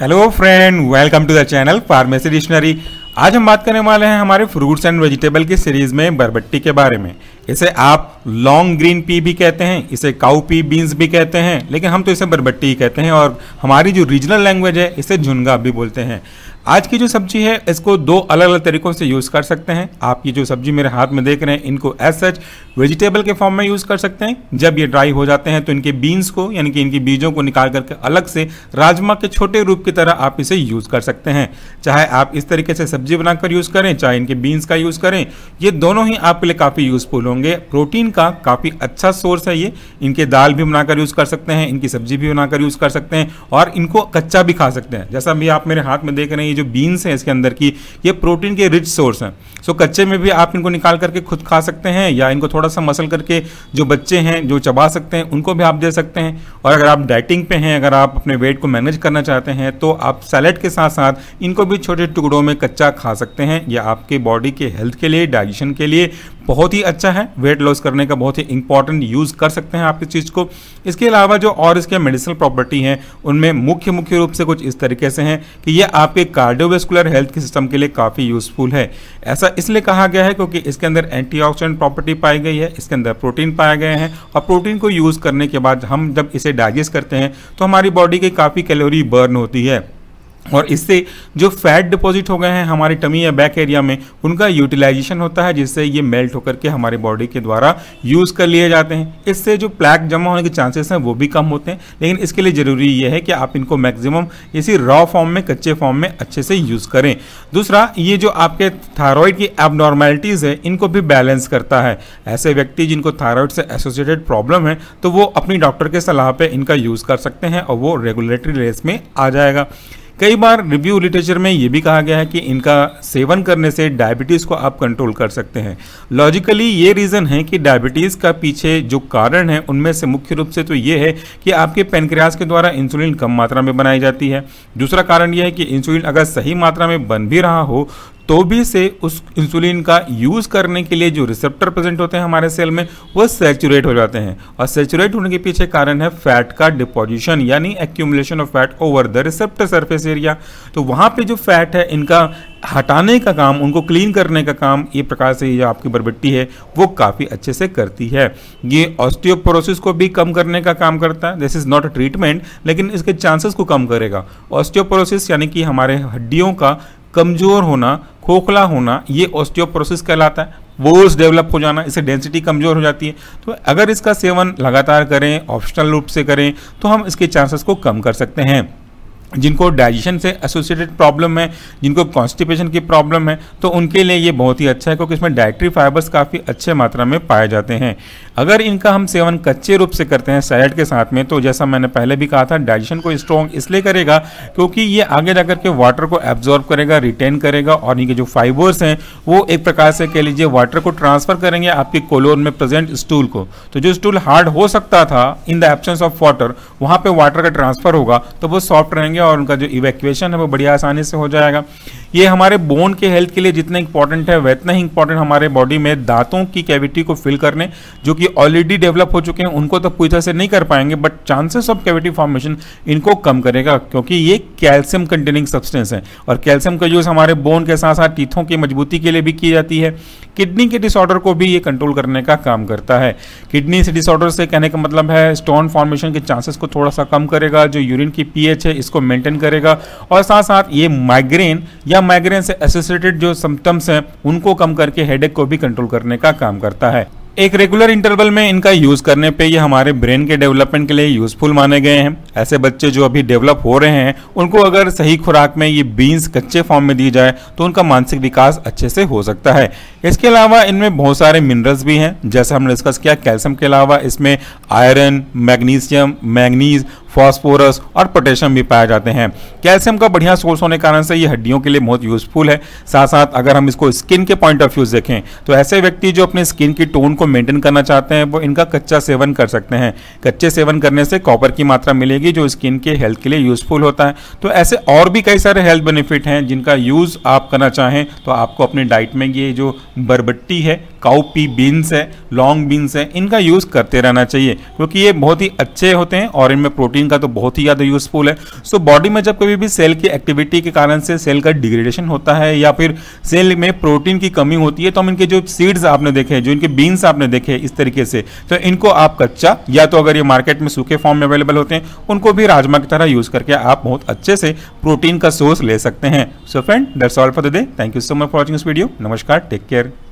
hello friend welcome to the channel pharmacy dictionary आज हम बात करने वाले हैं हमारे फ्रूट्स एंड वेजिटेबल की सीरीज में बरबट्टी के बारे में इसे आप लॉन्ग ग्रीन पी भी कहते हैं इसे काउ पी बीन्स भी कहते हैं लेकिन हम तो इसे बरबट्टी ही कहते हैं और हमारी जो रीजनल लैंग्वेज है इसे झुनगा भी बोलते हैं आज की जो सब्जी है इसको दो अलग अलग तरीकों से यूज़ कर सकते हैं आप ये जो सब्जी मेरे हाथ में देख रहे हैं इनको एज सच वेजिटेबल के फॉर्म में यूज़ कर सकते हैं जब ये ड्राई हो जाते हैं तो इनके बीन्स को यानी कि इनके बीजों को निकाल करके अलग से राजमा के छोटे रूप की तरह आप इसे यूज़ कर सकते हैं चाहे आप इस तरीके से सब्जी बनाकर यूज़ करें चाहे इनके बीन्स का यूज़ करें ये दोनों ही आपके लिए काफ़ी यूज़फुल होंगे प्रोटीन का काफ़ी अच्छा सोर्स है ये इनके दाल भी बनाकर यूज़ कर सकते हैं इनकी सब्जी भी बनाकर यूज़ कर सकते हैं और इनको कच्चा भी खा सकते हैं जैसा भी आप मेरे हाथ में देख रहे हैं ये जो बीन्स हैं इसके अंदर की ये प्रोटीन के रिच सोर्स हैं सो कच्चे में भी आप इनको निकाल करके खुद खा सकते हैं या इनको थोड़ा सा मसल करके जो बच्चे हैं जो चबा सकते हैं उनको भी आप दे सकते हैं और अगर आप डाइटिंग पे हैं अगर आप अपने वेट को मैनेज करना चाहते हैं तो आप सैलड के साथ साथ इनको भी छोटे टुकड़ों में कच्चा खा सकते हैं यह आपके बॉडी के हेल्थ के लिए डाइजेशन के लिए बहुत ही अच्छा है वेट लॉस करने का बहुत ही इंपॉर्टेंट यूज़ कर सकते हैं आप इस चीज़ को इसके अलावा जो और इसके मेडिसिनल प्रॉपर्टी हैं उनमें मुख्य मुख्य रूप से कुछ इस तरीके से हैं कि ये आपके कार्डियोवेस्कुलर हेल्थ के सिस्टम के लिए काफ़ी यूज़फुल है ऐसा इसलिए कहा गया है क्योंकि इसके अंदर एंटीऑक्सीडेंट प्रॉपर्टी पाई गई है इसके अंदर प्रोटीन पाए गए हैं और प्रोटीन को यूज़ करने के बाद हम जब इसे डाइजेस्ट करते हैं तो हमारी बॉडी की काफ़ी कैलोरी बर्न होती है और इससे जो फैट डिपॉजिट हो गए हैं हमारे टमी या बैक एरिया में उनका यूटिलाइजेशन होता है जिससे ये मेल्ट होकर के हमारे बॉडी के द्वारा यूज़ कर लिए जाते हैं इससे जो प्लैक जमा होने के चांसेस हैं वो भी कम होते हैं लेकिन इसके लिए ज़रूरी ये है कि आप इनको मैक्सिमम इसी रॉ फॉर्म में कच्चे फॉर्म में अच्छे से यूज़ करें दूसरा ये जो आपके थायरॉयड की एबनॉर्मैलिटीज़ है इनको भी बैलेंस करता है ऐसे व्यक्ति जिनको थायरॉयड से एसोसिएटेड प्रॉब्लम है तो वो अपनी डॉक्टर के सलाह पर इनका यूज़ कर सकते हैं और वो रेगुलेटरी रेस में आ जाएगा कई बार रिव्यू लिटरेचर में ये भी कहा गया है कि इनका सेवन करने से डायबिटीज़ को आप कंट्रोल कर सकते हैं लॉजिकली ये रीज़न है कि डायबिटीज़ का पीछे जो कारण है उनमें से मुख्य रूप से तो ये है कि आपके पेनक्रियाज के द्वारा इंसुलिन कम मात्रा में बनाई जाती है दूसरा कारण यह है कि इंसुलिन अगर सही मात्रा में बन भी रहा हो तो भी से उस इंसुलिन का यूज़ करने के लिए जो रिसेप्टर प्रेजेंट होते हैं हमारे सेल में वो सेचुरेट हो जाते हैं और सेचुरेट होने के पीछे कारण है फैट का डिपोजिशन यानी accumulation of fat over the receptor surface area तो वहाँ पे जो फैट है इनका हटाने का काम उनको क्लीन करने का काम ये प्रकार से ये आपकी बरबट्टी है वो काफ़ी अच्छे से करती है ये ऑस्टियोपोरोसिस को भी कम करने का काम करता है this is not a treatment लेकिन इसके चांसेस को कम करेगा ऑस्टियोपोरोसिस यानी कि हमारे हड्डियों का कमजोर होना खोखला होना ये ऑस्टियोप्रोसिस कहलाता है बोल्स डेवलप हो जाना इससे डेंसिटी कमज़ोर हो जाती है तो अगर इसका सेवन लगातार करें ऑप्शनल रूप से करें तो हम इसके चांसेस को कम कर सकते हैं जिनको डाइजेशन से एसोसिएटेड प्रॉब्लम है जिनको कॉन्स्टिपेशन की प्रॉब्लम है तो उनके लिए ये बहुत ही अच्छा है क्योंकि इसमें डायट्री फाइबर्स काफ़ी अच्छे मात्रा में पाए जाते हैं अगर इनका हम सेवन कच्चे रूप से करते हैं सैलड के साथ में तो जैसा मैंने पहले भी कहा था डाइजेशन को स्ट्रॉन्ग इसलिए करेगा क्योंकि ये आगे जा करके वाटर को एब्जॉर्ब करेगा रिटेन करेगा और इनके जो फाइबर्स हैं वो एक प्रकार से कह लीजिए वाटर को ट्रांसफर करेंगे आपके कोलोन में प्रेजेंट स्टूल को तो जो स्टूल हार्ड हो सकता था in the absence of water वहाँ पर वाटर का ट्रांसफर होगा तो वो सॉफ्ट रहेंगे और उनका जो इवैक्यूएशन है वो बड़ी आसानी से हो जाएगा ये हमारे बोन के हेल्थ के लिए जितने इंपॉर्टेंट है वैतना ही इंपॉर्टेंट हमारे बॉडी में दांतों की कैविटी को फिल करने जो कि ऑलरेडी डेवलप हो चुके हैं उनको तो पूरी तरह से नहीं कर पाएंगे but chances of cavity formation इनको कम करेगा क्योंकि ये कैल्शियम कंटेनिंग सब्सटेंस है और कैल्शियम का यूज़ हमारे बोन के साथ साथ टीथों की मजबूती के लिए भी की जाती है किडनी के डिसऑर्डर को भी ये कंट्रोल करने का काम करता है किडनी से डिसऑर्डर से कहने का मतलब है स्टोन फॉर्मेशन के चांसेस को थोड़ा सा कम करेगा जो यूरिन की पीएच है इसको मेंटेन करेगा और साथ साथ ये माइग्रेन या माइग्रेन से एसोसिएटेड जो सिम्टम्स हैं उनको कम करके हेडेक को भी कंट्रोल करने का काम करता है एक रेगुलर इंटरवल में इनका यूज करने पे ये हमारे ब्रेन के डेवलपमेंट के लिए यूजफुल माने गए हैं ऐसे बच्चे जो अभी डेवलप हो रहे हैं उनको अगर सही खुराक में ये बीन्स कच्चे फॉर्म में दी जाए तो उनका मानसिक विकास अच्छे से हो सकता है इसके अलावा इनमें बहुत सारे मिनरल्स भी हैं जैसे हमने डिस्कस किया कैल्शियम के अलावा इसमें आयरन मैग्नीशियम मैगनीज फॉस्फोरस और पोटेशियम भी पाए जाते हैं कैल्शियम का बढ़िया सोर्स होने के कारण से ये हड्डियों के लिए बहुत यूजफुल है साथ साथ अगर हम इसको स्किन के पॉइंट ऑफ व्यू देखें तो ऐसे व्यक्ति जो अपने स्किन की टोन को मेंटेन करना चाहते हैं वो इनका कच्चा सेवन कर सकते हैं कच्चे सेवन करने से कॉपर की मात्रा मिलेगी जो स्किन के हेल्थ के लिए यूजफुल होता है तो ऐसे और भी कई सारे हेल्थ बेनिफिट हैं जिनका यूज़ आप करना चाहें तो आपको अपनी डाइट में ये जो बरबट्टी है काउपी बीन्स है लॉन्ग बीन्स है इनका यूज़ करते रहना चाहिए क्योंकि ये बहुत ही अच्छे होते हैं और इनमें प्रोटीन हीलिंग का तो बहुत ही ज़्यादा यूजफुल है सो so, बॉडी में जब कभी भी सेल की एक्टिविटी के कारण से सेल का डिग्रेडेशन होता है या फिर सेल में प्रोटीन की कमी होती है तो हम इनके जो सीड्स आपने देखे जो इनके बीन्स आपने देखे इस तरीके से तो इनको आप कच्चा या तो अगर ये मार्केट में सूखे फॉर्म में अवेलेबल होते हैं उनको भी राजमा की तरह यूज़ करके आप बहुत अच्छे से प्रोटीन का सोर्स ले सकते हैं so friend that's all for the day thank you so much for watching this video नमस्कार टेक केयर